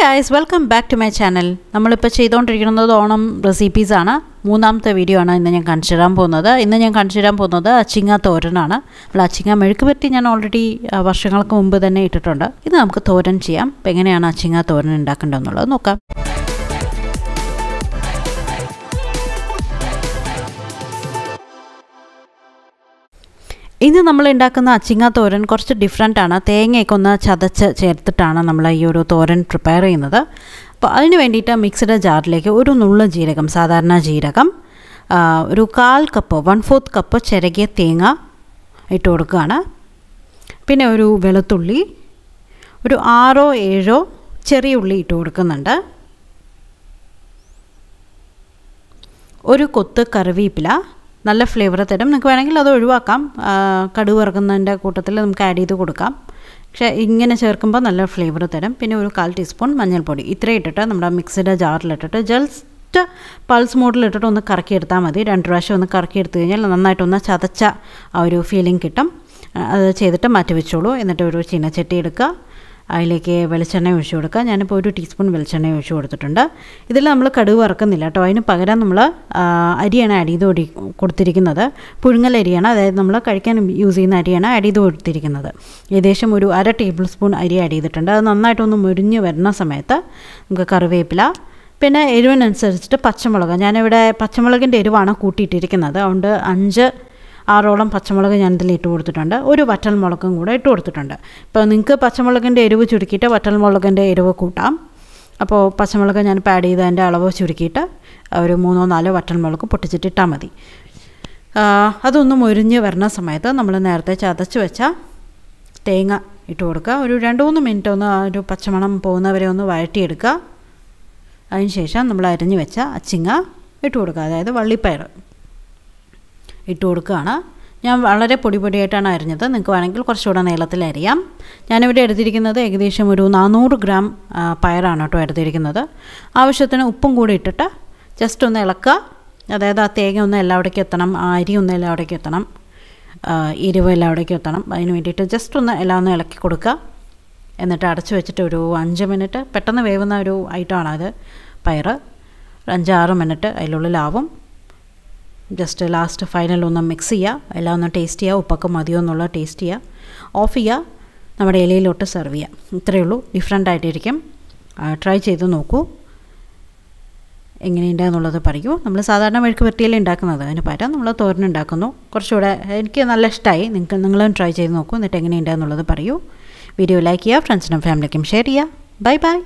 guys welcome back to my channel നമ്മളിപ്പോൾ ചെയ്തുകൊണ്ടിരിക്കുന്നത് ഓണം റെസിപ്പീസാണ് മൂന്നാമത്തെ വീഡിയോ ആണ് ഇന്ന് ഞാൻ കാണിച്ചു തരാൻ പോകുന്നത് ഇന്ന് ഞാൻ കാണിച്ചു തരാൻ പോകുന്നത് അച്ചിങ്ങ തോരനാണ് അപ്പോൾ അച്ചിങ്ങ മെഴുക്ക് പറ്റി ഞാൻ ഓൾറെഡി വർഷങ്ങൾക്ക് മുമ്പ് തന്നെ ഇട്ടിട്ടുണ്ട് ഇത് നമുക്ക് തോരൻ ചെയ്യാം എങ്ങനെയാണ് അച്ചിങ്ങ തോരൻ ഉണ്ടാക്കേണ്ടതെന്നുള്ളത് നോക്കാം ഇന്ന് നമ്മൾ ഉണ്ടാക്കുന്ന അച്ചിങ്ങ തോരൻ കുറച്ച് ഡിഫറെൻ്റ് ആണ് തേങ്ങയൊക്കെ ഒന്ന് ചതച്ച് ചേർത്തിട്ടാണ് നമ്മൾ ഈ ഒരു തോരൻ പ്രിപ്പയർ ചെയ്യുന്നത് അപ്പോൾ അതിന് വേണ്ടിയിട്ട് മിക്സഡ് ജാറിലേക്ക് ഒരു നുള്ള ജീരകം സാധാരണ ജീരകം ഒരു കാൽ കപ്പ് വൺ ഫോർത്ത് കപ്പ് ചിരകിയ തേങ്ങ ഇട്ട് കൊടുക്കുകയാണ് പിന്നെ ഒരു വെളുത്തുള്ളി ഒരു ആറോ ഏഴോ ചെറിയ ഉള്ളി ഇട്ട് കൊടുക്കുന്നുണ്ട് ഒരു കൊത്ത് കറിവേപ്പില നല്ല ഫ്ലേവർ തരും നിങ്ങൾക്ക് വേണമെങ്കിൽ അത് ഒഴിവാക്കാം കടുവ് ഇറക്കുന്നതിൻ്റെ കൂട്ടത്തിൽ നമുക്ക് ആഡ് ചെയ്ത് കൊടുക്കാം പക്ഷേ ഇങ്ങനെ ചേർക്കുമ്പോൾ നല്ല ഫ്ലേവർ തരും പിന്നെ ഒരു കാൽ ടീസ്പൂൺ മഞ്ഞൾപ്പൊടി ഇത്രയും ഇട്ടിട്ട് നമ്മുടെ മിക്സിൻ്റെ ജാറിലിട്ടിട്ട് ജസ്റ്റ് പൾസ് മോഡിലിട്ടിട്ട് ഒന്ന് കറക്കിയെടുത്താൽ മതി രണ്ട് പ്രാവശ്യം ഒന്ന് കറക്കിയെടുത്ത് കഴിഞ്ഞാൽ നന്നായിട്ടൊന്ന് ചതച്ച ആ ഒരു ഫീലിംഗ് കിട്ടും അത് ചെയ്തിട്ട് മാറ്റി വെച്ചോളൂ എന്നിട്ട് ഒരു ചീനച്ചട്ടി എടുക്കുക അതിലേക്ക് വെളിച്ചെണ്ണ ഒഴിച്ചു കൊടുക്കുക ഞാനിപ്പോൾ ഒരു ടീസ്പൂൺ വെളിച്ചെണ്ണ ഒഴിച്ചു കൊടുത്തിട്ടുണ്ട് ഇതിൽ നമ്മൾ കടുവ് വറക്കുന്നില്ല കേട്ടോ അതിന് പകരം നമ്മൾ അരിയാണ് ആഡ് ചെയ്ത് ഒടി കൊടുത്തിരിക്കുന്നത് പുഴുങ്ങൽ അരിയാണ് അതായത് നമ്മൾ കഴിക്കാൻ യൂസ് ചെയ്യുന്ന അരിയാണ് ആഡ് ചെയ്ത് കൊടുത്തിരിക്കുന്നത് ഏകദേശം ഒരു അര ടേബിൾ സ്പൂൺ അരി ആഡ് ചെയ്തിട്ടുണ്ട് അത് നന്നായിട്ടൊന്ന് മുരിഞ്ഞ് വരുന്ന സമയത്ത് നമുക്ക് കറിവേപ്പില പിന്നെ എരിവിനനുസരിച്ചിട്ട് പച്ചമുളക് ഞാനിവിടെ പച്ചമുളകിൻ്റെ എരിവാണ് കൂട്ടിയിട്ടിരിക്കുന്നത് അതുകൊണ്ട് അഞ്ച് ആറോളം പച്ചമുളക് ഞാൻ ഇതിൽ ഇട്ട് കൊടുത്തിട്ടുണ്ട് ഒരു വറ്റൽ മുളകും കൂടെ ഇട്ട് കൊടുത്തിട്ടുണ്ട് ഇപ്പോൾ നിങ്ങൾക്ക് പച്ചമുളകിൻ്റെ എരിവ് ചുരുക്കിയിട്ട് മുളകിൻ്റെ എരിവ് കൂട്ടാം അപ്പോൾ പച്ചമുളക് ഞാൻ പാഡ് ചെയ്തതിൻ്റെ അളവ് ചുരുക്കിയിട്ട് ഒരു മൂന്നോ നാലോ വറ്റൽ മുളക് പൊട്ടിച്ചിട്ട് ഇട്ടാൽ മതി അതൊന്ന് മുരിഞ്ഞ് വരുന്ന സമയത്ത് നമ്മൾ നേരത്തെ ചതച്ച് വെച്ച തേങ്ങ ഇട്ട് കൊടുക്കുക ഒരു രണ്ട് മൂന്ന് മിനിറ്റ് ഒന്ന് ഒരു പച്ചമണം പോകുന്നവരെ ഒന്ന് വഴറ്റിയെടുക്കുക ശേഷം നമ്മൾ അരിഞ്ഞ് വെച്ച അച്ചിങ്ങ ഇട്ട് കൊടുക്കുക അതായത് വള്ളിപ്പയർ ഇട്ട് കൊടുക്കുകയാണ് ഞാൻ വളരെ പൊടി പൊടിയായിട്ടാണ് അരിഞ്ഞത് നിങ്ങൾക്ക് വേണമെങ്കിൽ കുറച്ചുകൂടെ നീളത്തിൽ അരിയാം ഞാനിവിടെ എടുത്തിരിക്കുന്നത് ഏകദേശം ഒരു നാനൂറ് ഗ്രാം പയറാണ് കേട്ടോ എടുത്തിരിക്കുന്നത് ആവശ്യത്തിന് ഉപ്പും കൂടി ഇട്ടിട്ട് ജസ്റ്റ് ഒന്ന് ഇളക്കുക അതായത് ആ തേങ്ങ ഒന്ന് എല്ലാവിടേക്കും എത്തണം ആ അരി ഒന്ന് എല്ലാവിടേക്കും എത്തണം എരിവ് എല്ലാവിടേക്കും എത്തണം അതിന് വേണ്ടിയിട്ട് ജസ്റ്റ് ഒന്ന് എല്ലാം ഒന്ന് ഇളക്കി കൊടുക്കുക എന്നിട്ട് അടച്ചു വെച്ചിട്ട് ഒരു അഞ്ച് മിനിറ്റ് പെട്ടെന്ന് വേവുന്ന ഒരു ഐറ്റമാണത് പയർ ഒരു അഞ്ചാറ് മിനിറ്റ് അതിലുള്ളിലാവും ജസ്റ്റ് ലാസ്റ്റ് ഫൈനൽ ഒന്ന് മിക്സ് ചെയ്യുക എല്ലാം ഒന്ന് ടേസ്റ്റ് ചെയ്യുക ഉപ്പൊക്കെ മതിയോ എന്നുള്ള ടേസ്റ്റ് ചെയ്യുക ഓഫ് ചെയ്യുക നമ്മുടെ ഇലയിലോട്ട് സെർവ് ചെയ്യുക ഇത്രയേ ഉള്ളൂ ഡിഫറെൻ്റ് ആയിട്ടിരിക്കും ട്രൈ ചെയ്ത് നോക്കൂ എന്നുള്ളത് പറയൂ നമ്മൾ സാധാരണ മെഴുക്ക് വരട്ടിയല്ലേ ഉണ്ടാക്കുന്നത് അതിന് പകരം നമ്മൾ തോരൻ ഉണ്ടാക്കുന്നു കുറച്ചുകൂടെ എനിക്ക് നല്ല ഇഷ്ടമായി നിങ്ങൾക്ക് നിങ്ങളും ട്രൈ ചെയ്ത് നോക്കൂ എന്നിട്ട് എന്നുള്ളത് പറയൂ വീഡിയോ ലൈക്ക് ചെയ്യുക ഫ്രണ്ട്സിനും ഫാമിലിക്കും ഷെയർ ചെയ്യുക ബൈ ബൈ